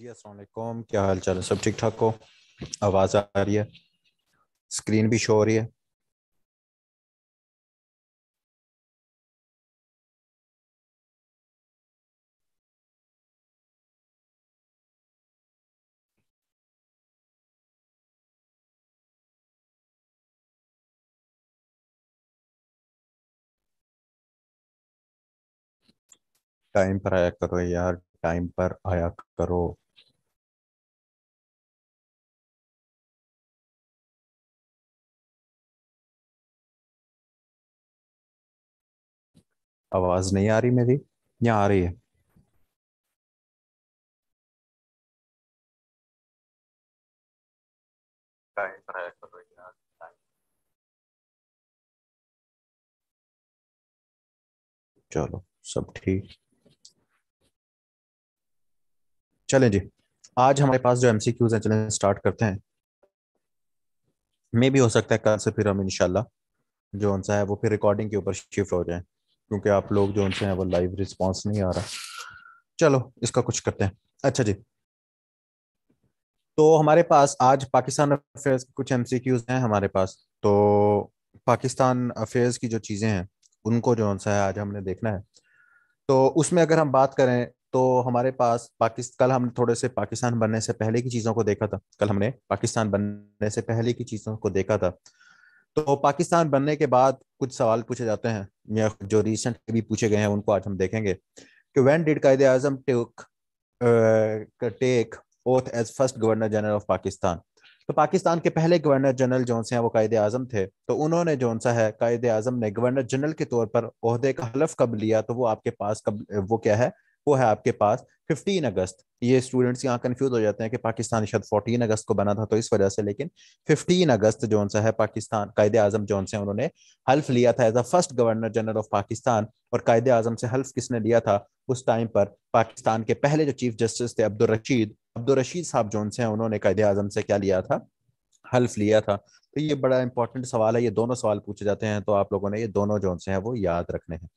जी असलम क्या हाल चाल है सब ठीक ठाक हो आवाज़ आ रही है स्क्रीन भी शो हो रही है टाइम पर आया करो यार टाइम पर आया करो आवाज नहीं आ रही मेरी या आ रही है चलो सब ठीक चलें जी आज हमारे पास जो एमसीक्यूज हैं चलें स्टार्ट करते हैं मे भी हो सकता है कल से फिर हम इनशाला जो आंसर है वो फिर रिकॉर्डिंग के ऊपर शिफ्ट हो जाए क्योंकि आप लोग जो उनसे हैं वो लाइव रिस्पॉन्स नहीं आ रहा चलो इसका कुछ करते हैं अच्छा जी तो हमारे पास आज पाकिस्तान अफेयर्स के कुछ एमसीक्यूज हैं हमारे पास तो पाकिस्तान अफेयर्स की जो चीज़ें हैं उनको जो उनसे है आज हमने देखना है तो उसमें अगर हम बात करें तो हमारे पास पाकिस्तान कल हमने थोड़े से पाकिस्तान बनने से पहले की चीज़ों को देखा था कल हमने पाकिस्तान बनने से पहले की चीज़ों को देखा था तो पाकिस्तान बनने के बाद कुछ सवाल पूछे जाते हैं या जो रिसेंट भी पूछे गए हैं उनको आज हम देखेंगे कि when did Quaid Azam take take oath as first governor general of Pakistan तो पाकिस्तान के पहले गवर्नर जनरल जो हैं वो कायदे आजम थे तो उन्होंने जो सा है कायदे आजम ने गवर्नर जनरल के तौर पर अहदे का हलफ कब लिया तो वो आपके पास कब वो क्या है वो है आपके पास 15 अगस्त ये स्टूडेंट्स यहाँ कंफ्यूज हो जाते हैं कि पाकिस्तान शायद 14 अगस्त को बना था तो इस वजह से लेकिन 15 अगस्त जो सा है पाकिस्तान कायदे आजम जो से उन्होंने हल्फ लिया था as a first governor general of Pakistan और कायद आजम से हल्फ किसने लिया था उस टाइम पर पाकिस्तान के पहले जो चीफ जस्टिस थे अब्दुल रशीद अब्दुल रशीद साहब जो हैं उन्होंने कायद आजम से क्या लिया था हल्फ लिया था तो ये बड़ा इंपॉर्टेंट सवाल है ये दोनों सवाल पूछे जाते हैं तो आप लोगों ने ये दोनों जो हैं वो याद रखने हैं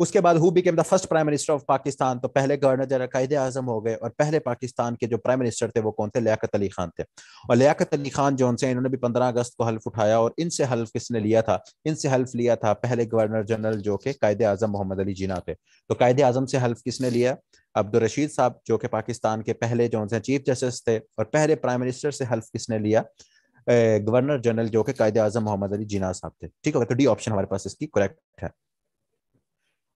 उसके बाद who became the first prime minister of Pakistan तो पहले गवर्नर जनरल कायदे आजम हो गए और पहले पाकिस्तान के जो प्राइम मिनिस्टर थे वो कौन थे लियाकत अली खान थे और लियाकत अली खान जो उनसे इन्होंने भी 15 अगस्त को हल्फ उठाया और इनसे हल्फ किसने लिया था इनसे हल्फ लिया था पहले गवर्नर जनरल जो कि कायदे आजम मोहम्मद अली जीना थे तो कायदे आजम से हल्फ किसने लिया अब्दुल रशीद साहब जो कि पाकिस्तान के पहले जो उनसे चीफ जस्टिस थे और पहले प्राइम मिनिस्टर से हल्फ किसने लिया गवर्नर जनरल जो कि कायदे आजम मोहम्मद अली जीना साहब थे ठीक होगा तो डी ऑप्शन हमारे पास इसकी करेक्ट है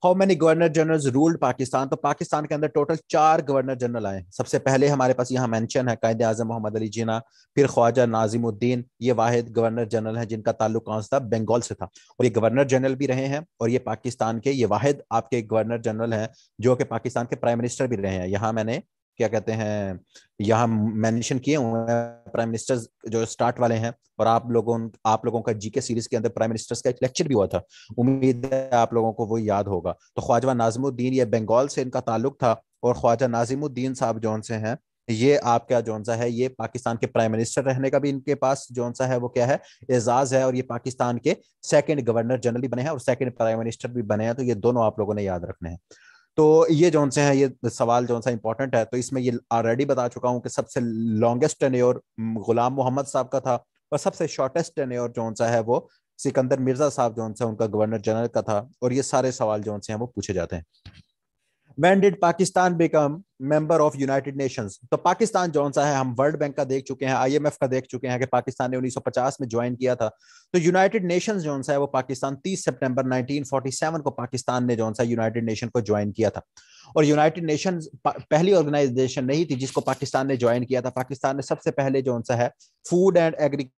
how many governor general ruled Pakistan तो पाकिस्तान के अंदर टोटल चार गवर्नर जनरल आए सबसे पहले हमारे पास यहाँ मैंशन है कायदे आजम मोहम्मद अली जिना फिर ख्वाजा नाजिमुद्दीन ये वाहिद गवर्नर जनरल हैं जिनका ताल्लुक कौन सा बंगाल से था और ये गवर्नर जनरल भी रहे हैं और ये पाकिस्तान के ये वाहिद आपके गवर्नर जनरल हैं जो कि पाकिस्तान के प्राइम मिनिस्टर भी रहे हैं यहाँ मैंने क्या कहते हैं यहाँ मेंशन किए हुए हैं प्राइम मिनिस्टर्स जो स्टार्ट वाले हैं और आप लोगों आप लोगों का जीके सीरीज के अंदर प्राइम मिनिस्टर्स का एक लेक्चर भी हुआ था उम्मीद है आप लोगों को वो याद होगा तो ख्वाजा नाजिमुद्दीन ये बंगाल से इनका ताल्लुक था और ख्वाजा नाजिमुद्दीन साहब जौन से हैं ये आपका जौन सा है ये पाकिस्तान के प्राइम मिनिस्टर रहने का भी इनके पास जौन सा है वो क्या है एजाज है और ये पाकिस्तान के सेकंड गवर्नर जनरल भी बने हैं और सेकंड प्राइम मिनिस्टर भी बने हैं तो ये दोनों आप लोगों ने याद रखने हैं तो ये जौन से है ये सवाल जौन सा इंपॉर्टेंट है तो इसमें ये ऑलरेडी बता चुका हूँ कि सबसे लॉन्गेस्ट टेन्योर गुलाम मोहम्मद साहब का था और सबसे शॉर्टेस्ट टेन्योर जौन सा है वो सिकंदर मिर्जा साहब जौन सा उनका गवर्नर जनरल का था और ये सारे सवाल जौन से हैं वो पूछे जाते हैं when did pakistan become member of united nations तो पाकिस्तान जौन सा है हम वर्ल्ड बैंक का देख चुके हैं आई एम एफ का देख चुके हैं कि पाकिस्तान ने उन्नीस सौ पचास में ज्वाइन किया था तो यूनाइटेड नेशन जो सा है वो पाकिस्तान तीस सेप्टेम्बर नाइनटीन फोर्टी सेवन को पाकिस्तान ने जौन सा यूनाइटेड नेशन को ज्वाइन किया था और यूनाइटेड नेशन पहली ऑर्गेनाइजेशन नहीं थी जिसको पाकिस्तान ने ज्वाइन किया था पाकिस्तान ने सबसे पहले जो सा है food and agri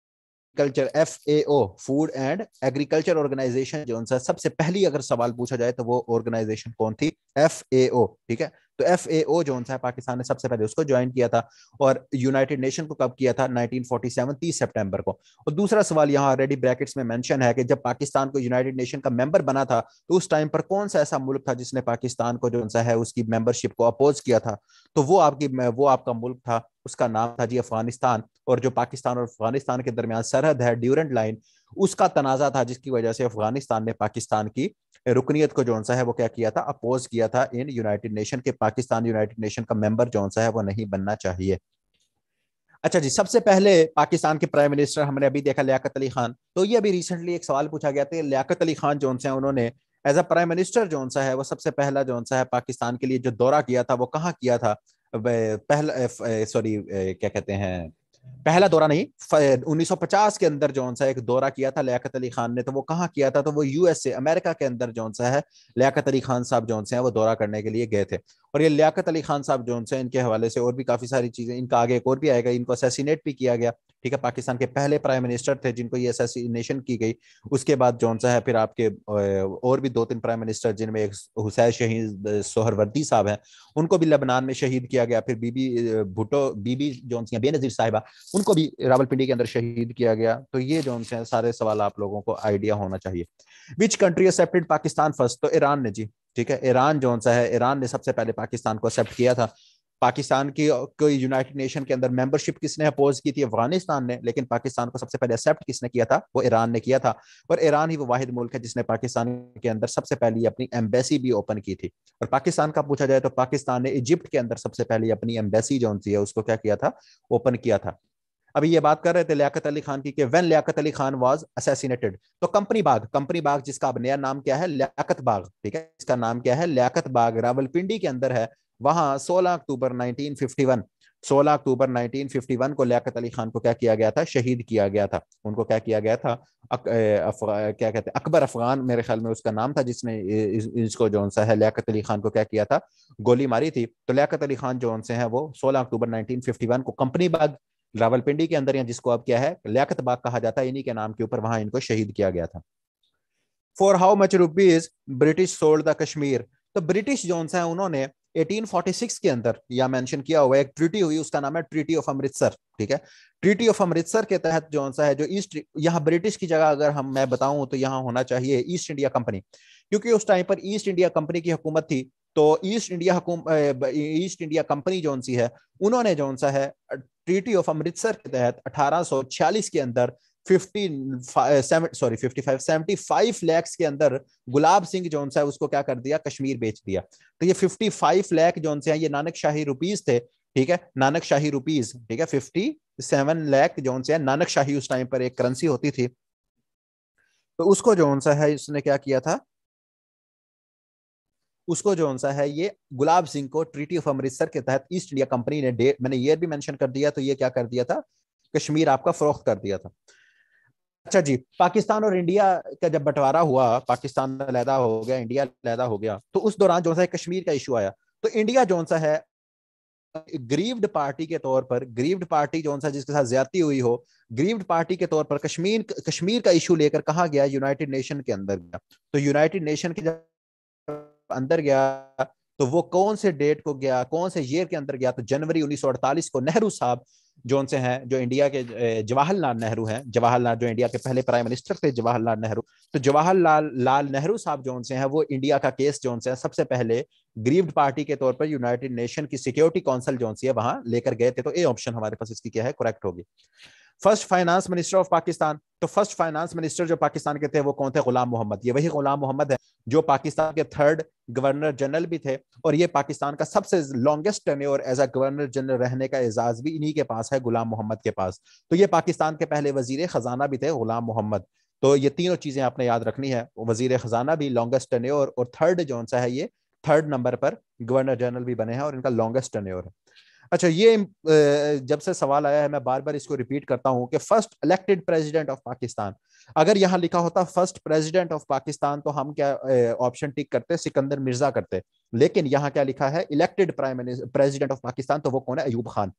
agriculture F A O food and agriculture organisation जो सबसे पहली अगर सवाल पूछा जाए तो वो ऑर्गेनाइजेशन कौन थी एफ ए ओ ठीक है तो एफ ए ओ जोन है पाकिस्तान ने सबसे पहले उसको ज्वाइन किया था और यूनाइटेड नेशन को कब किया था 1947 30 सितंबर को और दूसरा सवाल यहाँ ऑलरेडी ब्रैकेट्स में मेंशन है कि जब पाकिस्तान को यूनाइटेड नेशन का मेंबर बना था तो उस टाइम पर कौन सा ऐसा मुल्क था जिसने पाकिस्तान को जो है उसकी मेंबरशिप को अपोज किया था तो वो आपकी वो आपका मुल्क था उसका नाम था जी अफगानिस्तान और जो पाकिस्तान और अफगानिस्तान के दरमियान सरहद है ड्यूरेंट लाइन उसका तनाजा था जिसकी वजह से अफगानिस्तान ने पाकिस्तान की रुकनीत को जो सा है वो क्या किया था अपोज किया था इन यूनाइटेड नेशन के पाकिस्तान यूनाइटेड नेशन का मेंबर जो सा है वो नहीं बनना चाहिए अच्छा जी सबसे पहले पाकिस्तान के प्राइम मिनिस्टर हमने अभी देखा लियाकत अली खान तो ये अभी रिसेंटली एक सवाल पूछा गया था लियाकत अली खान जो है उन्होंने एज अ प्राइम मिनिस्टर जो सा है वो सबसे पहला जो सा है पाकिस्तान के लिए जो दौरा किया था वो कहाँ किया था पहला सॉरी क्या कहते हैं पहला दौरा नहीं 1950 के अंदर जौन सा एक दौरा किया था लियाकत अली खान ने तो वो कहाँ किया था तो वो यूएसए अमेरिका के अंदर जौन सा है लियाकत अली खान साहब जौन से हैं वो दौरा करने के लिए गए थे और ये लियाकत अली खान साहब जो उनसे इनके हवाले से और भी काफ़ी सारी चीज़ें इनका आगे एक और भी आएगा इनको असेसिनेट भी किया गया ठीक है पाकिस्तान के पहले प्राइम मिनिस्टर थे जिनको ये असेसिनेशन की गई उसके बाद जो सा है फिर आपके और भी दो तीन प्राइम मिनिस्टर जिनमें एक हुसैन शहीद सोहरवर्दी साहब हैं उनको भी लबनान में शहीद किया गया फिर बीबी भुटो बीबी जोन बेनजीर साहिबा उनको भी रावलपिंडी के अंदर शहीद किया गया तो ये जो से सारे सवाल आप लोगों को आइडिया होना चाहिए which country accepted Pakistan first तो ईरान ने जी ठीक है ईरान जो सा है ईरान ने सबसे पहले पाकिस्तान को एक्सेप्ट किया था पाकिस्तान की कोई यूनाइटेड नेशन के अंदर मेंबरशिप किसने अपोज की थी अफगानिस्तान ने लेकिन पाकिस्तान को सबसे पहले एक्सेप्ट किसने किया था वो ईरान ने किया था और ईरान ही वो वाहिद मुल्क है जिसने पाकिस्तान के अंदर सबसे पहले अपनी एम्बेसी भी ओपन की थी और पाकिस्तान का पूछा जाए तो पाकिस्तान ने इजिप्ट के अंदर सबसे पहले अपनी एम्बेसी जो है उसको क्या किया था ओपन किया था अभी ये बात कर रहे थे लियाकत अली खान की कि when Liaquat Ali Khan was assassinated तो कंपनी बाग कंपनी बाग जिसका अब नया नाम क्या है लियाकत बाग ठीक है इसका नाम क्या है लियाकत बाग रावलपिंडी के अंदर है वहां 16 अक्टूबर 1951 16 अक्टूबर 1951 को लियाकत अली खान को क्या किया गया था शहीद किया गया था उनको क्या किया गया था अक, अफगा, क्या कहते हैं अकबर अफगान मेरे ख्याल में उसका नाम था जिसने इस, इसको जो सा है लियाकत अली खान को क्या किया था गोली मारी थी तो लियाकत अली खान जो उनसे है वो 16 अक्टूबर 1951 को कंपनी बाग रावलपिंडी के अंदर या जिसको अब क्या है लियाकत बाग कहा जाता है इन्हीं के नाम के ऊपर वहां इनको शहीद किया गया था for how much rupees British sold the Kashmir तो ब्रिटिश जोन्स है उन्होंने 1846 के अंदर या मेंशन किया हुआ एक ट्रीटी हुई उसका नाम है ट्रीटी ऑफ अमृतसर ठीक है ट्रीटी ऑफ अमृतसर के तहत जो सा है जो ईस्ट यहाँ ब्रिटिश की जगह अगर हम मैं बताऊं तो यहाँ होना चाहिए ईस्ट इंडिया कंपनी क्योंकि उस टाइम पर ईस्ट इंडिया कंपनी की हुकूमत थी तो East India East India Company जो सी है उन्होंने जो सा है ट्रीटी ऑफ अमृतसर के तहत 1846 के अंदर 50 सॉरी 55 75 लाख के अंदर गुलाब सिंह जो सा है उसको क्या कर दिया कश्मीर बेच दिया तो ये 55 लाख जो से है ये नानक शाही रुपीज थे ठीक है नानक शाही रुपीज ठीक है 57 लाख जौन से है नानक शाही उस टाइम पर एक करेंसी होती थी तो उसको जो सा है इसने क्या किया था उसको जो सा है ये गुलाब सिंह को ट्रीटी ऑफ अमृतसर के तहत ईस्ट इंडिया कंपनी ने डेट मैंने ईयर भी मेंशन कर दिया तो ये क्या कर दिया था कश्मीर आपका फरोख्त कर दिया था अच्छा जी पाकिस्तान और इंडिया का जब बंटवारा हुआ पाकिस्तान लैदा हो गया इंडिया लैदा हो गया तो उस दौरान जो सा कश्मीर का इशू आया तो इंडिया जो सा है ग्रीव्ड पार्टी के तौर पर ग्रीव्ड पार्टी जो सा जिसके साथ ज्यादा हुई हो ग्रीव्ड पार्टी के तौर पर कश्मीर कश्मीर का इशू लेकर कहा गया यूनाइटेड नेशन के अंदर गया तो यूनाइटेड नेशन के जब अंदर गया तो वो कौन से डेट को गया कौन से ईयर के अंदर गया तो जनवरी 1948 को नेहरू साहब जो उनसे हैं जो इंडिया के जवाहरलाल नेहरू हैं जवाहरलाल जो इंडिया के पहले प्राइम मिनिस्टर थे जवाहरलाल नेहरू तो जवाहरलाल लाल नेहरू साहब जो उनसे हैं वो इंडिया का केस जो उनसे सबसे पहले ग्रीव्ड पार्टी के तौर पर यूनाइटेड नेशन की सिक्योरिटी काउंसिल जो है वहां लेकर गए थे तो ए ऑप्शन हमारे पास इसकी क्या है करेक्ट होगी first finance minister of Pakistan तो फर्स्ट फाइनेंस मिनिस्टर जो पाकिस्तान के थे वो कौन थे गुलाम मोहम्मद ये वही गुलाम मोहम्मद है जो पाकिस्तान के थर्ड गवर्नर जनरल भी थे और ये पाकिस्तान का सबसे लॉन्गेस्ट और एज अ गवर्नर जनरल रहने का एजाज भी इन्हीं के पास है गुलाम मोहम्मद के पास तो ये पाकिस्तान के पहले वजीर खजाना भी थे गुलाम मोहम्मद तो ये तीनों चीजें आपने याद रखनी है वजीर खजाना भी लॉन्गेस्ट टर्न्योर और थर्ड जौन सा है ये थर्ड नंबर पर गवर्नर जनरल भी बने हैं और इनका लॉन्गेस्ट टर्न्योर है अच्छा ये जब से सवाल आया है मैं बार बार इसको रिपीट करता हूँ कि first elected president of Pakistan अगर यहाँ लिखा होता फर्स्ट प्रेसिडेंट ऑफ पाकिस्तान तो हम क्या ऑप्शन टिक करते सिकंदर मिर्जा करते लेकिन यहाँ क्या लिखा है elected prime minister president of Pakistan तो वो कौन है अयूब खान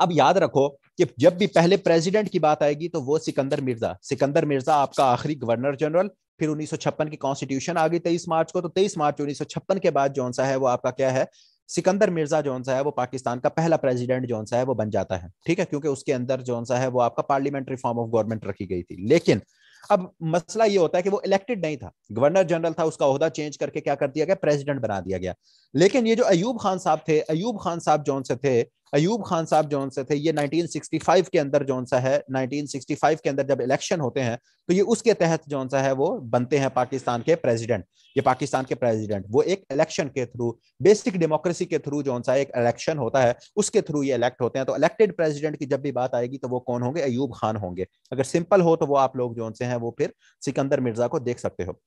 अब याद रखो कि जब भी पहले प्रेसिडेंट की बात आएगी तो वो सिकंदर मिर्जा सिकंदर मिर्जा आपका आखिरी गवर्नर जनरल फिर 1956 की कॉन्स्टिट्यूशन आ गई 23 मार्च को तो 23 मार्च 1956 के बाद जो सा है वो आपका क्या है सिकंदर मिर्जा जोन सा है वो पाकिस्तान का पहला प्रेसिडेंट जो सा है वो बन जाता है ठीक है क्योंकि उसके अंदर जो सा है वो आपका पार्लियामेंट्री फॉर्म ऑफ गवर्नमेंट रखी गई थी लेकिन अब मसला ये होता है कि वो इलेक्टेड नहीं था गवर्नर जनरल था उसका ओहदा चेंज करके क्या कर दिया गया प्रेसिडेंट बना दिया गया लेकिन ये जो अयूब खान साहब थे अयूब खान साहब जो से थे अयूब खान साहब जौन से थे ये 1965 के अंदर जौन सा है 1965 के अंदर जब इलेक्शन होते हैं तो ये उसके तहत जौन सा है वो बनते हैं पाकिस्तान के प्रेसिडेंट ये पाकिस्तान के प्रेसिडेंट वो एक इलेक्शन के थ्रू बेसिक डेमोक्रेसी के थ्रू जौन सा एक इलेक्शन होता है उसके थ्रू ये इलेक्ट होते हैं तो इलेक्टेड प्रेजिडेंट की जब भी बात आएगी तो वो कौन होंगे अयूब खान होंगे अगर सिंपल हो तो वो आप लोग जौन से हैं वो फिर सिकंदर मिर्जा को देख सकते हो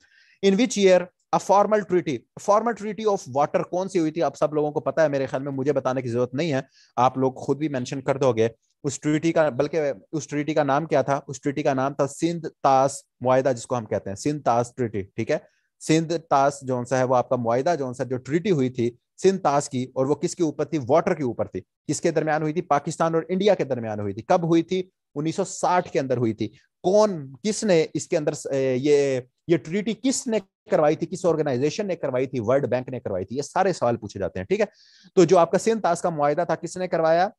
in which year a formal treaty formal treaty of water कौन सी हुई थी आप सब लोगों को पता है मेरे ख्याल में मुझे बताने की जरूरत नहीं है आप लोग खुद भी मेंशन कर दोगे उस ट्रीटी का बल्कि उस ट्रीटी का नाम क्या था उस ट्रीटी का नाम था सिंध तास मुआदा जिसको हम कहते हैं सिंध तास ट्रीटी ठीक है सिंध तास जो सा है वो आपका मुआदा जो सा जो ट्रीटी हुई थी सिंध तास की और वो किसके ऊपर थी वाटर के ऊपर थी किसके दरमियान हुई थी पाकिस्तान और इंडिया के दरमियान हुई थी कब हुई थी 1960 के अंदर हुई थी कौन किसने इसके अंदर ये ये ट्रीटी किसने करवाई थी किस ऑर्गेनाइजेशन ने करवाई थी वर्ल्ड बैंक ने करवाई थी ये सारे सवाल पूछे जाते हैं ठीक है तो जो आपका सिंध ताज का मुआदा था किसने करवाया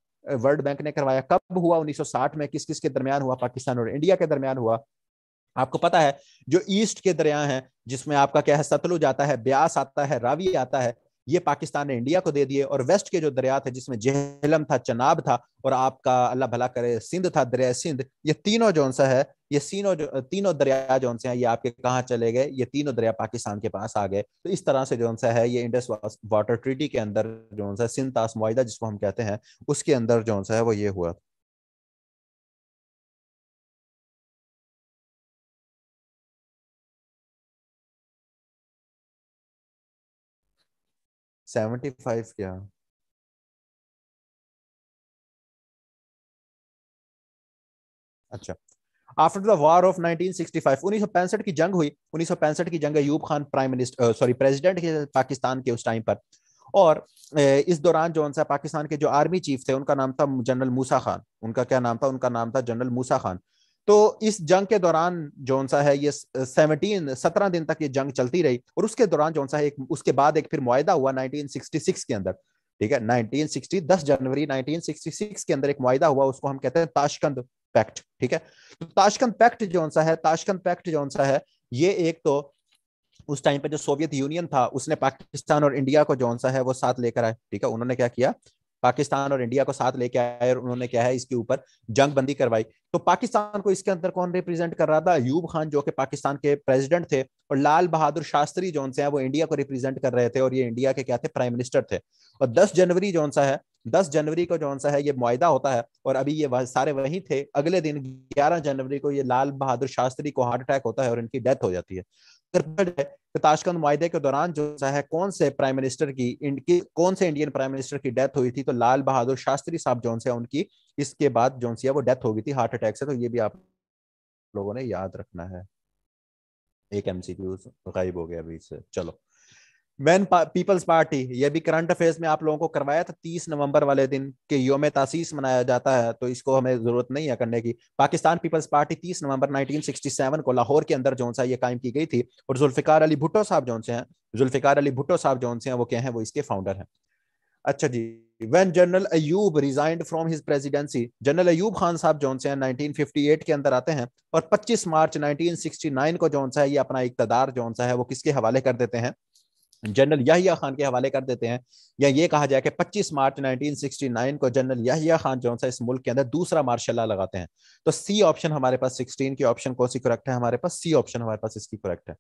वर्ल्ड बैंक ने करवाया कब हुआ 1960 में किस किस के दरमियान हुआ पाकिस्तान और इंडिया के दरमियान हुआ आपको पता है जो ईस्ट के दरिया हैं जिसमें आपका क्या है सतलुज आता है ब्यास आता है रावी आता है ये पाकिस्तान ने इंडिया को दे दिए और वेस्ट के जो दरिया थे जिसमें जेहलम था चनाब था और आपका अल्लाह भला करे सिंध था दरिया सिंध ये तीनों जो सा है ये तीनों जो तीनों दरिया जो से हैं ये आपके कहाँ चले गए ये तीनों दरिया पाकिस्तान के पास आ गए तो इस तरह से जो सा है ये इंडस वाटर ट्रीटी के अंदर जो सा सिंध तास मुआदा जिसको हम कहते हैं उसके अंदर जो सा है वो ये हुआ सेवेंटी फाइव क्या अच्छा After the war of 1965 1965 की जंग हुई 1965 की जंग Ayub Khan prime minister sorry president के पाकिस्तान के उस टाइम पर और इस दौरान जो सा पाकिस्तान के जो आर्मी चीफ थे उनका नाम था जनरल मूसा खान उनका क्या नाम था उनका नाम था जनरल मूसा खान तो इस जंग के दौरान जो सा है ये सेवनटीन सत्रह दिन तक ये जंग चलती रही और उसके दौरान जौन सा है एक उसके बाद एक फिर मुआदा हुआ 1966 के अंदर ठीक है 1960 10 जनवरी 1966 के अंदर एक मुआदा हुआ उसको हम कहते हैं ताशकंद पैक्ट ठीक है तो ताशकंद पैक्ट जो सा है ताशकंद पैक्ट जौन सा है ये एक तो उस टाइम पे जो सोवियत यूनियन था उसने पाकिस्तान और इंडिया को जौन सा है वो साथ लेकर आए ठीक है उन्होंने क्या किया पाकिस्तान और इंडिया को साथ लेके आए और उन्होंने क्या है इसके ऊपर जंग बंदी करवाई तो पाकिस्तान को इसके अंदर कौन रिप्रेजेंट कर रहा था अयूब खान जो कि पाकिस्तान के प्रेसिडेंट थे और लाल बहादुर शास्त्री जो से वो इंडिया को रिप्रेजेंट कर रहे थे और ये इंडिया के क्या थे प्राइम मिनिस्टर थे और दस जनवरी जो सा है दस जनवरी को जो सा है ये मुआदा होता है और अभी ये सारे वहीं थे अगले दिन ग्यारह जनवरी को ये लाल बहादुर शास्त्री को हार्ट अटैक होता है और इनकी डेथ हो जाती है ताशकंद माहे के दौरान जो है कौन से प्राइम मिनिस्टर की कौन से इंडियन प्राइम मिनिस्टर की डेथ हुई थी तो लाल बहादुर शास्त्री साहब जो है उनकी इसके बाद जो है वो डेथ हो गई थी हार्ट अटैक से तो ये भी आप लोगों ने याद रखना है एक एमसीक्यू गायब हो गया अभी से चलो मैन पीपल्स पार्टी ये भी करंट अफेयर्स में आप लोगों को करवाया था तीस नवंबर वाले दिन के योम तासीस मनाया जाता है तो इसको हमें जरूरत नहीं है करने की पाकिस्तान पीपल्स पार्टी तीस नवंबर 1967 को लाहौर के अंदर जो सा ये कायम की गई थी और जुल्फिकार अली भुट्टो साहब जो से हैं जुल्फिकार अली भुट्टो साहब जो से हैं वो क्या है वो इसके फाउंडर हैं अच्छा जी when general Ayub resigned from his presidency general Ayub Khan Sahab जो से 1958 के अंदर आते हैं और 25 मार्च 1969 को जो सा है ये अपना इकतदार जोन सा है वो किसके हवाले कर देते हैं जनरल याहिया खान के हवाले कर देते हैं या ये कहा जाए कि 25 मार्च 1969 को जनरल याहिया खान जो इस मुल्क के अंदर दूसरा मार्शल लॉ लगाते हैं तो सी ऑप्शन हमारे पास 16 की ऑप्शन कौन सी करेक्ट है हमारे पास सी ऑप्शन हमारे पास इसकी करेक्ट है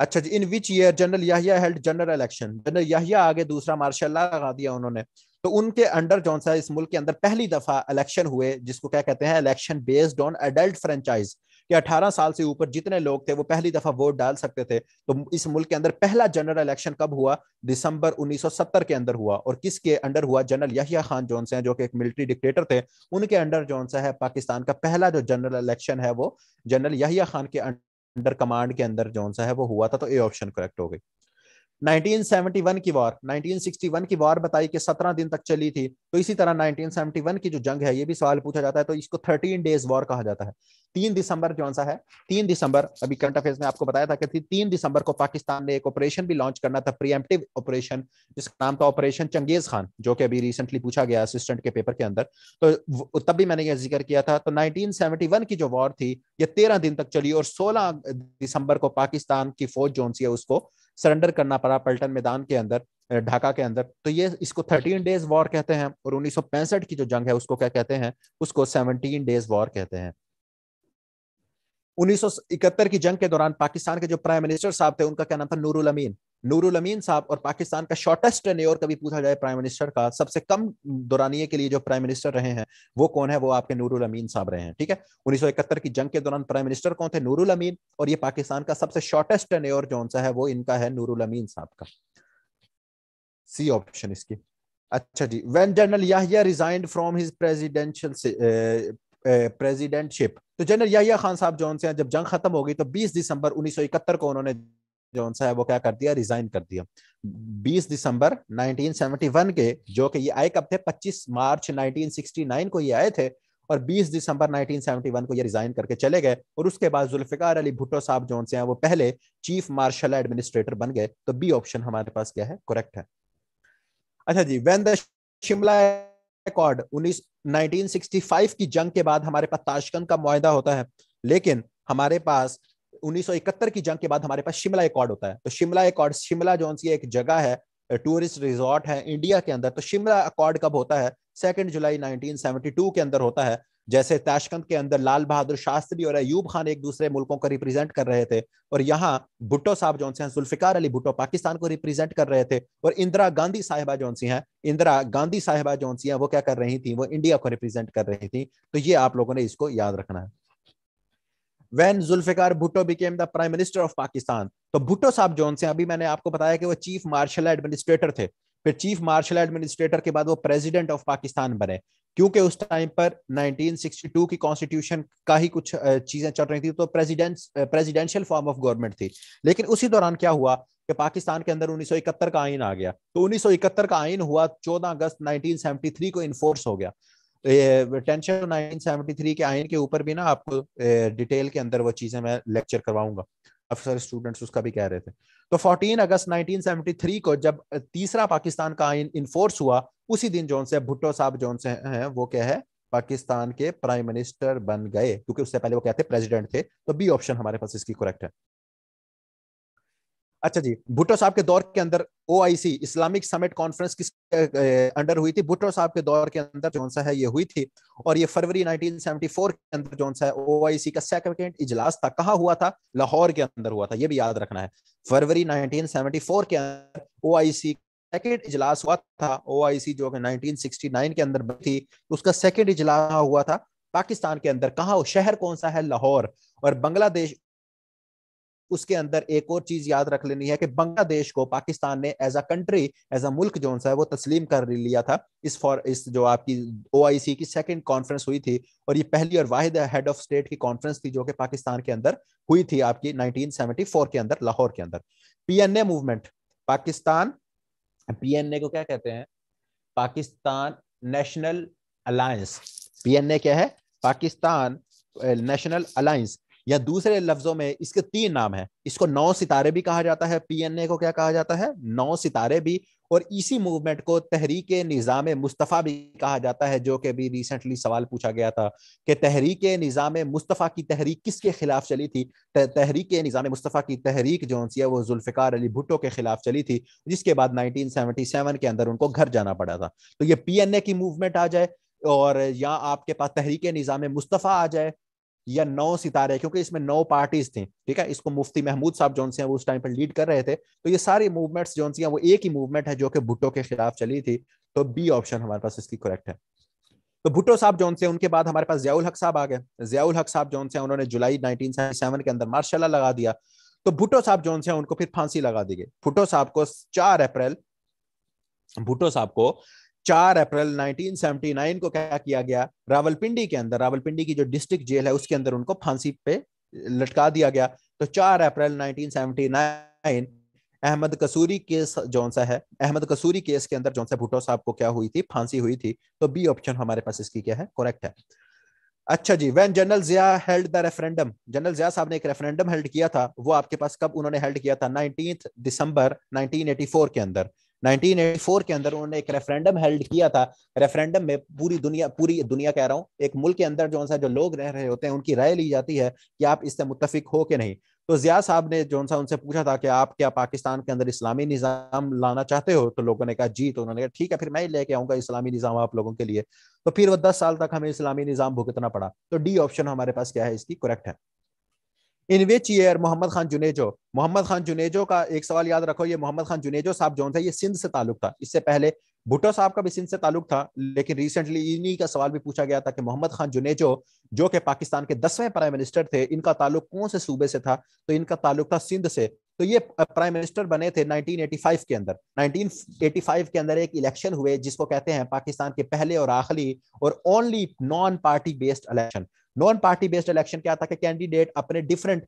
अच्छा जी in which year general Yahya held general election general Yahya आगे दूसरा मार्शल लॉ लगा दिया उन्होंने तो उनके अंडर जो इस मुल्क के अंदर पहली दफा इलेक्शन हुए जिसको क्या कहते हैं election based on adult franchise कि 18 साल से ऊपर जितने लोग थे वो पहली दफा वोट डाल सकते थे तो इस मुल्क के अंदर पहला जनरल इलेक्शन कब हुआ दिसंबर 1970 के अंदर हुआ और किसके अंडर हुआ जनरल यहिया खान जोन से जो कि एक मिलिट्री डिक्टेटर थे उनके अंडर जोनस है पाकिस्तान का पहला जो जनरल इलेक्शन है वो जनरल यहिया खान के अंडर कमांड के अंदर सा है वो हुआ था तो ए ऑप्शन करेक्ट हो गई 1971 की वार 1961 की वार बताई कि 17 दिन तक चली थी तो इसी तरह 1971 की जो जंग है ये भी सवाल पूछा जाता है तो इसको 13 डेज वॉर कहा जाता है तीन दिसंबर कौन सा है तीन दिसंबर अभी करंट अफेयर्स में आपको बताया था कि तीन दिसंबर को पाकिस्तान ने एक ऑपरेशन भी लॉन्च करना था प्रियमटिव ऑपरेशन जिसका नाम था ऑपरेशन चंगेज खान जो कि अभी रिसेंटली पूछा गया असिस्टेंट के पेपर के अंदर तो तब भी मैंने यह जिक्र किया था तो नाइनटीन की जो वॉर थी ये तेरह दिन तक चली और सोलह दिसंबर को पाकिस्तान की फौज जो है उसको सरेंडर करना पड़ा पल्टन मैदान के अंदर ढाका के अंदर तो ये इसको थर्टीन डेज वॉर कहते हैं और उन्नीस की जो जंग है उसको क्या कहते हैं उसको सेवनटीन डेज वॉर कहते हैं 1971 की जंग के दौरान पाकिस्तान के जो प्राइम मिनिस्टर साहब थे उनका क्या नाम था नूरुल अमीन नूरुल अमीन साहब और पाकिस्तान का शॉर्टेस्ट टेन्योर कभी पूछा जाए प्राइम मिनिस्टर का सबसे कम दौरानिए के लिए जो प्राइम मिनिस्टर रहे हैं वो कौन है वो आपके नूरुल अमीन साहब रहे हैं ठीक है उन्नीस की जंग के दौरान प्राइम मिनिस्टर कौन थे नूरुल अमीन और ये पाकिस्तान का सबसे शॉर्टेस्ट टेन्योर जो सा है वो इनका है नूरुल अमीन साहब का सी ऑप्शन इसकी अच्छा जी when general Yahya resigned from his presidential presidentship तो जनरल याहिया खान साहब जो हैं जब जंग खत्म हो गई तो 20 दिसंबर 1971 को उन्होंने जो सा है वो क्या कर दिया रिजाइन कर दिया 20 दिसंबर 1971 के जो कि ये आए कब थे 25 मार्च 1969 को ये आए थे और 20 दिसंबर 1971 को ये रिजाइन करके चले गए और उसके बाद जुल्फिकार अली भुट्टो साहब जो उनसे हैं वो पहले चीफ मार्शल एडमिनिस्ट्रेटर बन गए तो बी ऑप्शन हमारे पास क्या है करेक्ट है अच्छा जी वेन द शिमला उन्नीस नाइनटीन की जंग के बाद हमारे पास ताशकंद का माहा होता है लेकिन हमारे पास 1971 की जंग के बाद हमारे पास शिमला एकॉर्ड होता है तो शिमला एकॉर्ड शिमला जो सी एक जगह है टूरिस्ट रिजॉर्ट है इंडिया के अंदर तो शिमला अकॉर्ड कब होता है सेकेंड जुलाई 1972 के अंदर होता है जैसे ताशकंद के अंदर लाल बहादुर शास्त्री और अयूब खान एक दूसरे मुल्कों को रिप्रेजेंट कर रहे थे और यहाँ भुट्टो साहब जो हैं जुल्फिकार अली भुट्टो पाकिस्तान को रिप्रेजेंट कर रहे थे और इंदिरा गांधी साहिबा जो सी हैं इंदिरा गांधी साहिबा जो सी हैं वो क्या कर रही थी वो इंडिया को रिप्रेजेंट कर रही थी तो ये आप लोगों ने इसको याद रखना है when Zulfikar Bhutto became the prime minister of Pakistan तो भुट्टो साहब जोन से अभी मैंने आपको बताया कि वो चीफ मार्शल एडमिनिस्ट्रेटर थे फिर चीफ मार्शल एडमिनिस्ट्रेटर के बाद वो प्रेसिडेंट ऑफ पाकिस्तान बने क्योंकि उस टाइम पर 1962 की कॉन्स्टिट्यूशन का ही कुछ चीजें चल रही थी तो president presidential form of government थी लेकिन उसी दौरान क्या हुआ कि पाकिस्तान के अंदर 1971 का आइन आ गया तो 1971 का आइन हुआ 14 अगस्त 1973 को इन्फोर्स हो गया टेंशन सेवेंटी थ्री के आयन के ऊपर भी ना आपको डिटेल के अंदर वो चीजें मैं लेक्चर करवाऊंगा अफसर स्टूडेंट्स उसका भी कह रहे थे तो 14 अगस्त 1973 को जब तीसरा पाकिस्तान का आइन इन्फोर्स हुआ उसी दिन जोन से भुट्टो साहब जोन से हैं वो क्या है पाकिस्तान के प्राइम मिनिस्टर बन गए क्योंकि उससे पहले वो कहते प्रेसिडेंट थे तो बी ऑप्शन हमारे पास इसकी करेक्ट है अच्छा जी भुट्टो साहब के दौर के अंदर ओआईसी इस्लामिक समिट कॉन्फ्रेंस किस अंडर हुई थी भुट्टो साहब के दौर के अंदर जो सा है ये हुई थी और ये फरवरी 1974 के अंदर जो सा है ओआईसी का सेकंड इजलास था कहाँ हुआ था लाहौर के अंदर हुआ था ये भी याद रखना है फरवरी 1974 के अंदर ओआईसी सेकेंड इजलास हुआ था ओआईसी जो 1969 के अंदर थी उसका सेकेंड इजलास हुआ था पाकिस्तान के अंदर कहा शहर कौन सा है लाहौर और बांग्लादेश उसके अंदर एक और चीज याद रख लेनी है कि बांग्लादेश को पाकिस्तान ने as a country as a मुल्क जो है वो तस्लीम कर लिया था इस फॉर इस जो आपकी ओ की सेकेंड कॉन्फ्रेंस हुई थी और ये पहली और वाहिद हेड ऑफ स्टेट की कॉन्फ्रेंस थी जो कि पाकिस्तान के अंदर हुई थी आपकी नाइनटीन के अंदर लाहौर के अंदर पी मूवमेंट पाकिस्तान पी को क्या कहते हैं पाकिस्तान नेशनल अलायंस पीएनए क्या है पाकिस्तान नेशनल eh, अलायंस या दूसरे लफ्जों में इसके तीन नाम है इसको नौ सितारे भी कहा जाता है ए को क्या कहा जाता है नौ सितारे भी और इसी मूवमेंट को तहरीक निज़ाम मुस्तफ़ा भी कहा जाता है जो कि भी रिसेंटली सवाल पूछा गया था कि तहरीक निज़ाम मुस्तफ़ा की तहरीक किसके खिलाफ चली थी तहरीक निज़ाम मुस्तफ़ा की तहरीक जो सी है वो जुल्फ़िकार अली भुट्टो के खिलाफ चली थी जिसके बाद 1977 के अंदर उनको घर जाना पड़ा था तो ये ए की मूवमेंट आ जाए और या आपके पास तहरीक निज़ाम मुस्तफ़ा आ जाए या नौ सितारे क्योंकि इसमें नौ पार्टीज थी ठीक है इसको मुफ्ती महमूद साहब जोन से वो उस टाइम पर लीड कर रहे थे तो ये सारी मूवमेंट्स जोन सी वो एक ही मूवमेंट है जो कि भुट्टो के खिलाफ चली थी तो बी ऑप्शन हमारे पास इसकी करेक्ट है तो भुट्टो साहब जोन से उनके बाद हमारे पास जयाउल हक साहब आ गए जयाउल हक साहब जोन से उन्होंने जुलाई नाइनटीन के अंदर मार्शाला लगा दिया तो भुट्टो साहब जोन से उनको फिर फांसी लगा दी गई भुट्टो साहब को चार अप्रैल भुट्टो साहब को चार अप्रैल 1979 को क्या किया गया रावलपिंडी के अंदर रावलपिंडी की जो डिस्ट्रिक्ट जेल है उसके अंदर उनको फांसी पे लटका दिया गया तो चार अप्रैल 1979 अहमद कसूरी केस जौन सा है अहमद कसूरी केस के अंदर जो सा भुट्टो साहब को क्या हुई थी फांसी हुई थी तो बी ऑप्शन हमारे पास इसकी क्या है करेक्ट है अच्छा जी when general Zia held the referendum general Zia साहब ने एक रेफरेंडम हेल्ड किया था वो आपके पास कब उन्होंने हेल्ड किया था नाइनटीन दिसंबर 1984 के अंदर 1984 के अंदर उन्होंने एक रेफरेंडम हेल्ड किया था रेफरेंडम में पूरी दुनिया पूरी दुनिया कह रहा हूँ एक मुल्क के अंदर जो सा जो लोग रह रहे होते हैं उनकी राय ली जाती है कि आप इससे मुतफिक हो कि नहीं तो जिया साहब ने जो सा उनसे पूछा था कि आप क्या पाकिस्तान के अंदर इस्लामी निज़ाम लाना चाहते हो तो लोगों ने कहा जी तो उन्होंने कहा ठीक है फिर मैं ही लेके आऊंगा इस्लामी निज़ाम आप लोगों के लिए तो फिर वो दस साल तक हमें इस्लामी निज़ाम भुगतना पड़ा तो डी ऑप्शन हमारे पास क्या है इसकी करेक्ट है in which year Mohammad Khan Junejo Mohammad Khan Junejo का एक सवाल याद रखो ये मोहम्मद खान जुनेजो साहब जो था ये सिंध से ताल्लुक था इससे पहले भुट्टो साहब का भी सिंध से ताल्लुक था लेकिन रिसेंटली इन्हीं का सवाल भी पूछा गया था कि मोहम्मद खान जुनेजो जो कि पाकिस्तान के दसवें प्राइम मिनिस्टर थे इनका ताल्लुक कौन से सूबे से था तो इनका ताल्लुक था सिंध से तो ये प्राइम मिनिस्टर बने थे 1985 के अंदर 1985 के अंदर एक इलेक्शन हुए जिसको कहते हैं पाकिस्तान के पहले और आखिरी और only non party based election non party based election क्या था कि कैंडिडेट अपने डिफरेंट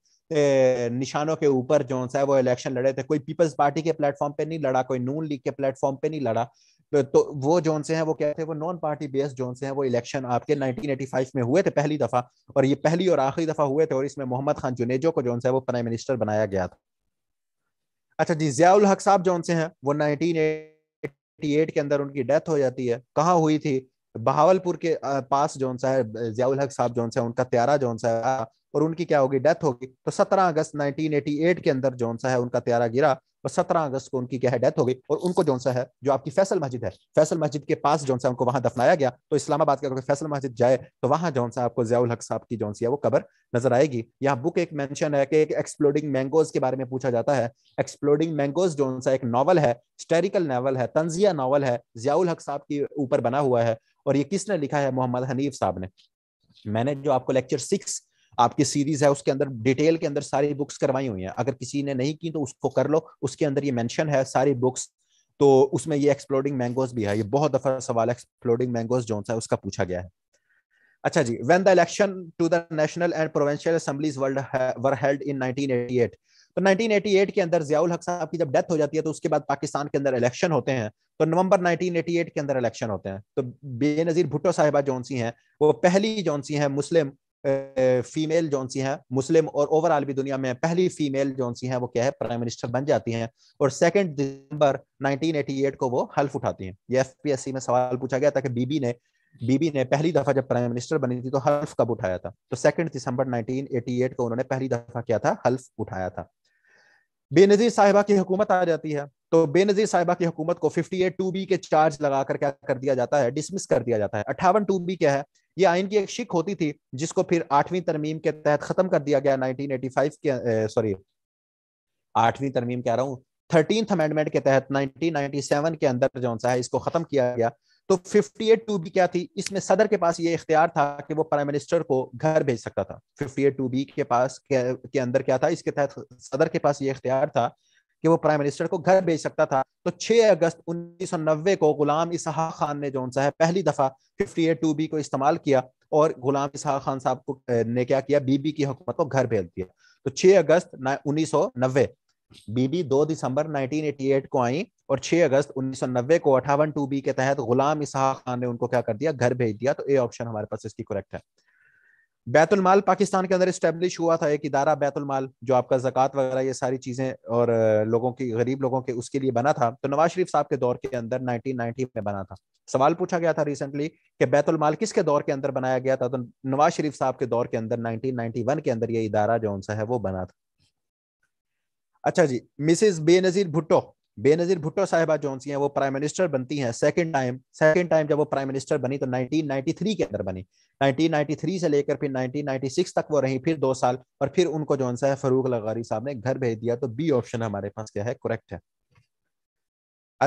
निशानों के ऊपर जो है वो इलेक्शन लड़े थे कोई पीपल्स पार्टी के प्लेटफॉर्म पे नहीं लड़ा कोई नून लीग के प्लेटफॉर्म पे नहीं लड़ा तो, तो वो जोन से हैं वो क्या थे वो नॉन पार्टी बेस्ड जोन से हैं वो इलेक्शन आपके 1985 में हुए थे पहली दफा और ये पहली और आखिरी दफा हुए थे और इसमें मोहम्मद खान जुनेजो को जोन से वो प्राइम मिनिस्टर बनाया गया था अच्छा जी जियाउल हक साहब जोन से हैं वो 1988 के अंदर उनकी डेथ हो जाती है कहाँ हुई थी बहावलपुर के पास जौन सा है जियाउल हक साहब जौन सा है उनका त्यारा जौन सा है और उनकी क्या होगी डेथ होगी तो 17 अगस्त 1988 के अंदर जौन सा है उनका त्यारा गिरा और 17 अगस्त को उनकी क्या है डेथ हो गई और उनको जौन सा है जो आपकी फैसल मस्जिद है फैसल मस्जिद के पास जौन सा उनको वहां दफनाया गया तो इस्लामाबाद के अगर फैसल मस्जिद जाए तो वहां जौन सा आपको जयाउल हक साहब की जौन सी है वो कबर नजर आएगी यहाँ बुक एक मैंशन है कि एक एक्सप्लोडिंग मैंगोज के बारे में पूछा जाता है एक्सप्लोडिंग मैंगोज जौन सा एक नॉवल है स्टेरिकल नॉवल है तंजिया नॉवल है जयाउल हक साहब के ऊपर बना हुआ है और ये किसने लिखा है मोहम्मद हनीफ साहब ने मैंने जो आपको लेक्चर सिक्स आपकी सीरीज है उसके अंदर डिटेल के अंदर सारी बुक्स करवाई हुई हैं अगर किसी ने नहीं की तो उसको कर लो उसके अंदर ये मेंशन है सारी बुक्स तो उसमें ये एक्सप्लोडिंग मैंगोज भी है ये बहुत दफा सवाल एक्सप्लोडिंग मैंगोज जो है उसका पूछा गया है अच्छा जी when the election to the national and provincial assemblies world were held in 1988 तो 1988 के अंदर जियाउल हक साहब की जब डेथ हो जाती है तो उसके बाद पाकिस्तान के अंदर इलेक्शन होते हैं तो नवंबर 1988 के अंदर इलेक्शन होते हैं तो बेनजीर भुट्टो साहिबा जौनसी हैं वो पहली जौनसी हैं मुस्लिम फीमेल जौनसी हैं मुस्लिम और ओवरऑल भी दुनिया में पहली फीमेल जौनसी हैं वो क्या है प्राइम मिनिस्टर बन जाती हैं और सेकेंड दिसंबर नाइनटीन को वो हल्फ उठाती हैं ये एफ में सवाल पूछा गया था कि बीबी ने बीबी ने पहली दफा जब प्राइम मिनिस्टर बनी थी तो हल्फ कब उठाया था तो सेकंड दिसंबर 1988 को उन्होंने पहली दफा क्या था हल्फ उठाया था बेनजीर साहिबा की हुकूमत आ जाती है तो बेनजीर साहिबा की हुकूमत को एट टू बी के चार्ज लगाकर क्या कर दिया जाता है डिसमिस कर दिया जाता है अठावन टू बी क्या है ये आइन की एक शिक होती थी जिसको फिर आठवीं तरमीम के तहत खत्म कर दिया गया नाइनटीन एटी फाइव के सॉरी आठवीं तरमीम कह रहा हूँ थर्टीन अमेंडमेंट के तहत नाइनटीन नाइनटी सेवन के अंदर जो सा है इसको खत्म किया गया तो फिफ्टी एट टू बी क्या थी इसमें सदर के पास ये इख्तियार था कि वो प्राइम मिनिस्टर को घर भेज सकता था एट टू बी के पास के, के अंदर क्या था इसके तहत सदर के पास ये इख्तियार था कि वो प्राइम मिनिस्टर को घर भेज सकता था तो 6 अगस्त 1990 को गुलाम इसहा खान ने जो है पहली दफा फिफ्टी एट टू बी को इस्तेमाल किया और गुलाम इसहा खान साहब को ने क्या किया बीबी की हुकूमत को घर भेज दिया तो 6 अगस्त नब्बे बीबी 2 दिसंबर 1988 को आई और 6 अगस्त 1990 को अठावन टू बी के तहत गुलाम इसहा खान ने उनको क्या कर दिया घर भेज दिया तो ए ऑप्शन हमारे पास इसकी करेक्ट है बैतुलमाल पाकिस्तान के अंदर स्टेब्लिश हुआ था एक इदारा बैतुलमाल जो आपका जक़ात वगैरह ये सारी चीजें और लोगों की गरीब लोगों के उसके लिए बना था तो नवाज शरीफ साहब के दौर के अंदर 1990 में बना था सवाल पूछा गया था रिसेंटली कि बैतुलमाल किसके दौर के अंदर बनाया गया था तो नवाज शरीफ साहब के दौर के अंदर नाइनटीन के अंदर ये इदारा जो सा है वो बना था अच्छा जी मिसेस बेनजीर भुट्टो बेनजीर भुट्टो साहिबा जो हैं वो प्राइम मिनिस्टर बनती हैं सेकंड टाइम सेकंड टाइम जब वो प्राइम मिनिस्टर बनी तो 1993 के अंदर बनी 1993 से लेकर फिर 1996 तक वो रही फिर दो साल और फिर उनको जो है फरूक लगारी साहब ने घर भेज दिया तो बी ऑप्शन हमारे पास क्या है करेक्ट है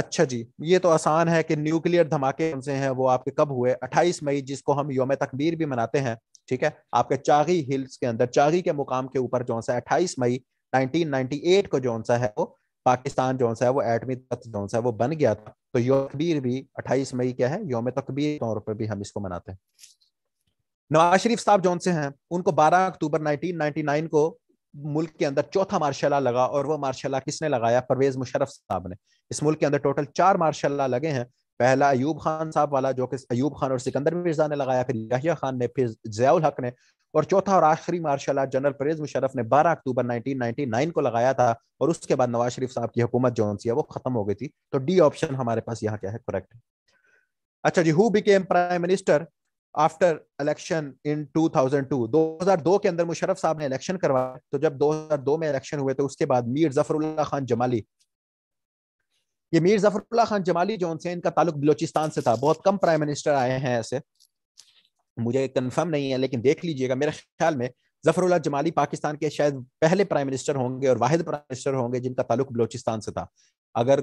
अच्छा जी ये तो आसान है कि न्यूक्लियर धमाके कौन से हैं वो आपके कब हुए 28 मई जिसको हम योम तकबीर भी मनाते हैं ठीक है आपके चागी हिल्स के अंदर चागी के मुकाम के ऊपर जो है 28 मई 1998 को जौन सा है वो पाकिस्तान जौन सा है वो एटमी तख्त जौन सा है वो बन गया था तो योम तकबीर भी 28 मई क्या है योम तकबीर तौर पर भी हम इसको मनाते हैं नवाज शरीफ साहब जौन से हैं उनको 12 अक्टूबर 1999 को मुल्क के अंदर चौथा मार्शाला लगा और वो मार्शाला किसने लगाया परवेज मुशरफ साहब ने इस मुल्क के अंदर टोटल चार मार्शाला लगे हैं पहला अयूब खान साहब वाला जो कि अयूब खान और सिकंदर मिर्जा ने लगाया फिर याहिया खान ने फिर जयाल हक ने और चौथा और आखिरी martial art general Pervez Musharraf ने 12 अक्टूबर 1999 को लगाया था और उसके बाद नवाज शरीफ साहब की हुकूमत जो है वो खत्म हो गई थी तो डी ऑप्शन हमारे पास यहाँ क्या है करेक्ट अच्छा जी who became prime minister after election in 2002 2002 के अंदर मुशरफ साहब ने इलेक्शन करवाया तो जब 2002 में इलेक्शन हुए तो उसके बाद मीर जफरुल्ला खान जमाली ये मीर जफरुल्ला खान जमाली जो उनसे इनका ताल्लुक बलोचिस्तान से था बहुत कम प्राइम मिनिस्टर आए हैं ऐसे मुझे कंफर्म नहीं है लेकिन देख लीजिएगा मेरे ख्याल में जफरुल्ला जमाली पाकिस्तान के शायद पहले प्राइम मिनिस्टर होंगे और वाहिद प्राइम मिनिस्टर होंगे जिनका ताल्लुक बलोचिस्तान से था अगर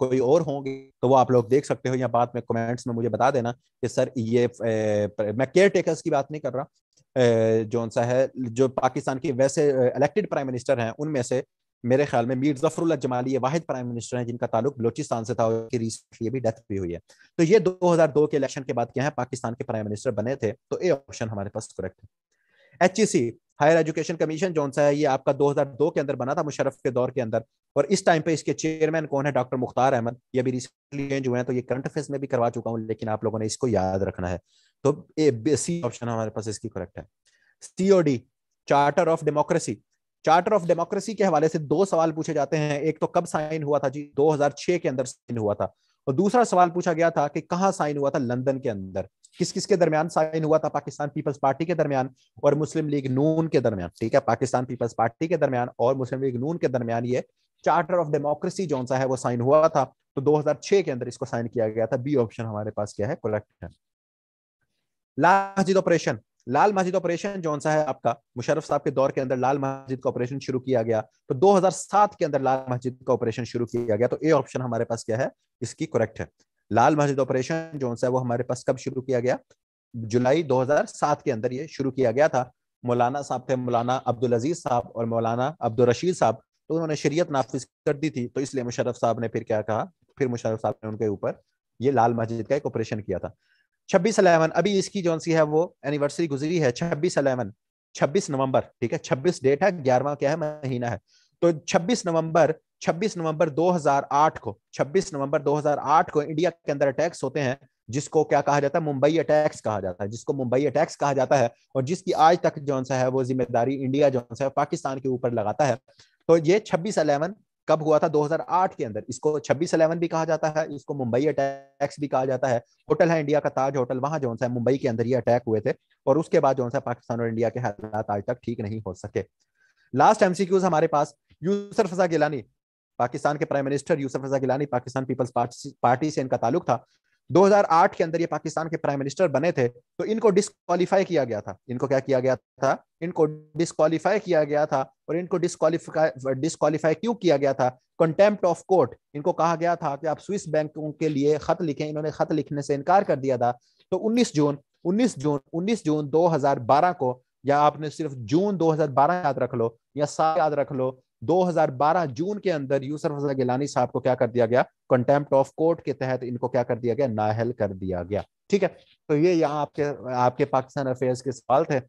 कोई और होंगे तो वो आप लोग देख सकते हो या बाद में कमेंट्स में मुझे बता देना कि सर ये मैं केयर टेकर्स की बात नहीं कर रहा जो सा है जो पाकिस्तान के वैसे इलेक्टेड प्राइम मिनिस्टर हैं उनमें से मेरे ख्याल में मीर जफर जमाली ये वाहिद प्राइम मिनिस्टर हैं जिनका ताल्लुक बलोचिस्तान से था और की रिसेंटली भी डेथ भी हुई है तो ये 2002 के इलेक्शन के बाद क्या है पाकिस्तान के प्राइम मिनिस्टर बने थे तो ए ऑप्शन हमारे पास करेक्ट है एच हायर एजुकेशन कमीशन जो सा है ये आपका 2002 के अंदर बना था मुशरफ के दौर के अंदर और इस टाइम पे इसके चेयरमैन कौन है डॉक्टर मुख्तार अहमद ये भी रिसेंटली चेंज हुए हैं तो ये करंट अफेयर्स में भी करवा चुका हूँ लेकिन आप लोगों ने इसको याद रखना है तो ए सी ऑप्शन हमारे पास इसकी करेक्ट है C O D charter of democracy charter of democracy के हवाले से दो सवाल पूछे जाते हैं एक तो कब साइन हुआ था जी 2006 के अंदर साइन हुआ था और दूसरा सवाल पूछा गया था कि कहाँ साइन हुआ था लंदन के अंदर किस किस के दरमियान साइन हुआ था पाकिस्तान पीपल्स पार्टी के दरमियान और मुस्लिम लीग नून के दरमियान ठीक है पाकिस्तान पीपल्स पार्टी के दरमियान और मुस्लिम लीग नून के दरमियान ये चार्टर ऑफ डेमोक्रेसी जो सा है वो साइन हुआ था तो 2006 के अंदर इसको साइन किया गया था बी ऑप्शन हमारे पास क्या है करेक्ट है लाजिद ऑपरेशन तो लाल मस्जिद ऑपरेशन जो सा है आपका मुशरफ साहब के दौर के अंदर लाल मस्जिद का ऑपरेशन शुरू किया गया तो 2007 के अंदर लाल मस्जिद का ऑपरेशन शुरू किया गया तो ए ऑप्शन हमारे पास क्या है इसकी करेक्ट है लाल मस्जिद ऑपरेशन जो सा है वो हमारे पास कब शुरू किया गया जुलाई दो के अंदर ये शुरू किया गया था मौलाना साहब थे मौलाना अब्दुल अजीज साहब और मौलाना अब्दुल रशीद साहब तो उन्होंने शरीयत नाफिज कर दी थी तो इसलिए मुशरफ साहब ने फिर क्या कहा फिर मुशरफ साहब ने उनके ऊपर ये लाल मस्जिद का एक ऑपरेशन किया था छब्बीस अलेवन अभी इसकी जो सी है वो एनिवर्सरी गुजरी है छब्बीस अलेवन छब्बीस नवंबर ठीक है छब्बीस डेट है ग्यारहवा क्या है महीना है तो छब्बीस नवंबर छब्बीस नवंबर 2008 को छब्बीस नवंबर 2008 को इंडिया के अंदर अटैक्स होते हैं जिसको क्या कहा जाता है मुंबई अटैक्स कहा जाता है जिसको मुंबई अटैक्स कहा जाता है और जिसकी आज तक जो है वो जिम्मेदारी इंडिया जो है पाकिस्तान के ऊपर लगाता है तो ये छब्बीस अलेवन कब हुआ था 2008 के अंदर इसको छब्बीस अलेवन भी कहा जाता है इसको मुंबई अटैक्स भी कहा जाता है होटल है इंडिया का ताज होटल वहां जो है मुंबई के अंदर ये अटैक हुए थे और उसके बाद जो है पाकिस्तान और इंडिया के हालात आज तक ठीक नहीं हो सके लास्ट एमसीक्यूज हमारे पास यूसर फजा गिलानी पाकिस्तान के prime minister Yousaf Raza Gilani Pakistan Peoples Party से इनका ताल्लुक था 2008 के अंदर ये पाकिस्तान के प्राइम मिनिस्टर बने थे तो इनको डिस्कालीफाई किया गया था इनको क्या किया गया था इनको डिस्कालीफाई किया गया था और इनको डिस्कालीफाई डिस्कालीफाई क्यों किया गया था कंटेम्प्ट ऑफ कोर्ट इनको कहा गया था कि आप स्विस बैंकों के लिए खत लिखें इन्होंने खत लिखने से इनकार कर दिया था तो उन्नीस जून उन्नीस जून उन्नीस जून दो को या आपने सिर्फ जून 2012 याद रख लो या साल याद रख लो 2012 जून के अंदर यूसर रजा गिलानी साहब को क्या कर दिया गया कंटेम्प्ट ऑफ कोर्ट के तहत इनको क्या कर दिया गया नाहल कर दिया गया ठीक है तो ये यहाँ आपके आपके पाकिस्तान अफेयर्स के सवाल थे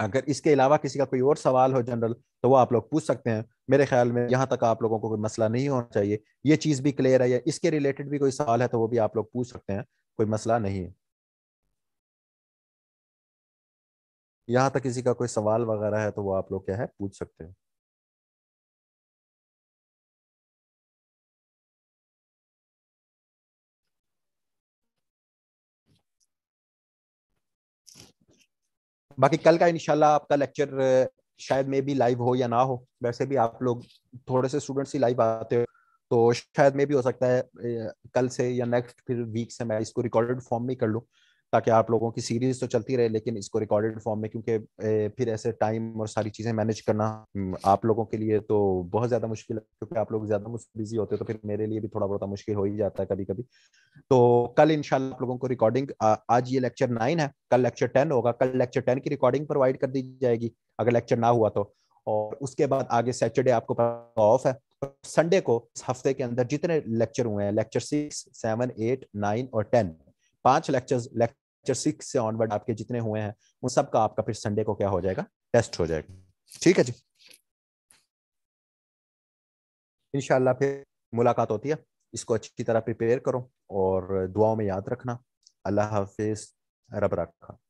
अगर इसके अलावा किसी का कोई और सवाल हो जनरल तो वो आप लोग पूछ सकते हैं मेरे ख्याल में यहाँ तक आप लोगों को कोई मसला नहीं होना चाहिए ये चीज़ भी क्लियर है या इसके रिलेटेड भी कोई सवाल है तो वो भी आप लोग पूछ सकते हैं कोई मसला नहीं है यहाँ तक किसी का कोई सवाल वगैरह है तो वो आप लोग क्या है पूछ सकते हैं बाकी कल का इनशाला आपका लेक्चर शायद मे भी लाइव हो या ना हो वैसे भी आप लोग थोड़े से स्टूडेंट्स ही लाइव आते हो तो शायद मे भी हो सकता है कल से या नेक्स्ट फिर वीक से मैं इसको रिकॉर्डेड फॉर्म में कर लूँ ताकि आप लोगों की सीरीज तो चलती रहे लेकिन इसको रिकॉर्डेड फॉर्म में क्योंकि फिर ऐसे टाइम और सारी चीजें मैनेज करना हम्म, आप लोगों के लिए तो बहुत ज्यादा मुश्किल है क्योंकि आप लोग ज्यादा बिजी होते हैं तो फिर मेरे लिए भी थोड़ा बहुत मुश्किल हो ही जाता है कभी कभी तो कल इनशाला आप लोगों को रिकॉर्डिंग आज ये लेक्चर नाइन है कल लेक्चर टेन होगा कल लेक्चर टेन की रिकॉर्डिंग प्रोवाइड कर दी जाएगी अगर लेक्चर ना हुआ तो और उसके बाद आगे सैटरडे आपको ऑफ है संडे को हफ्ते के अंदर जितने लेक्चर हुए हैं lecture six seven eight nine और टेन पांच लेक्चर्स लेक्चर सिक्स से ऑनवर्ड आपके जितने हुए हैं उन सब का आपका फिर संडे को क्या हो जाएगा टेस्ट हो जाएगा ठीक है जी इनशाला फिर मुलाकात होती है इसको अच्छी तरह प्रिपेयर करो और दुआओं में याद रखना अल्लाह हाफिज रब रखा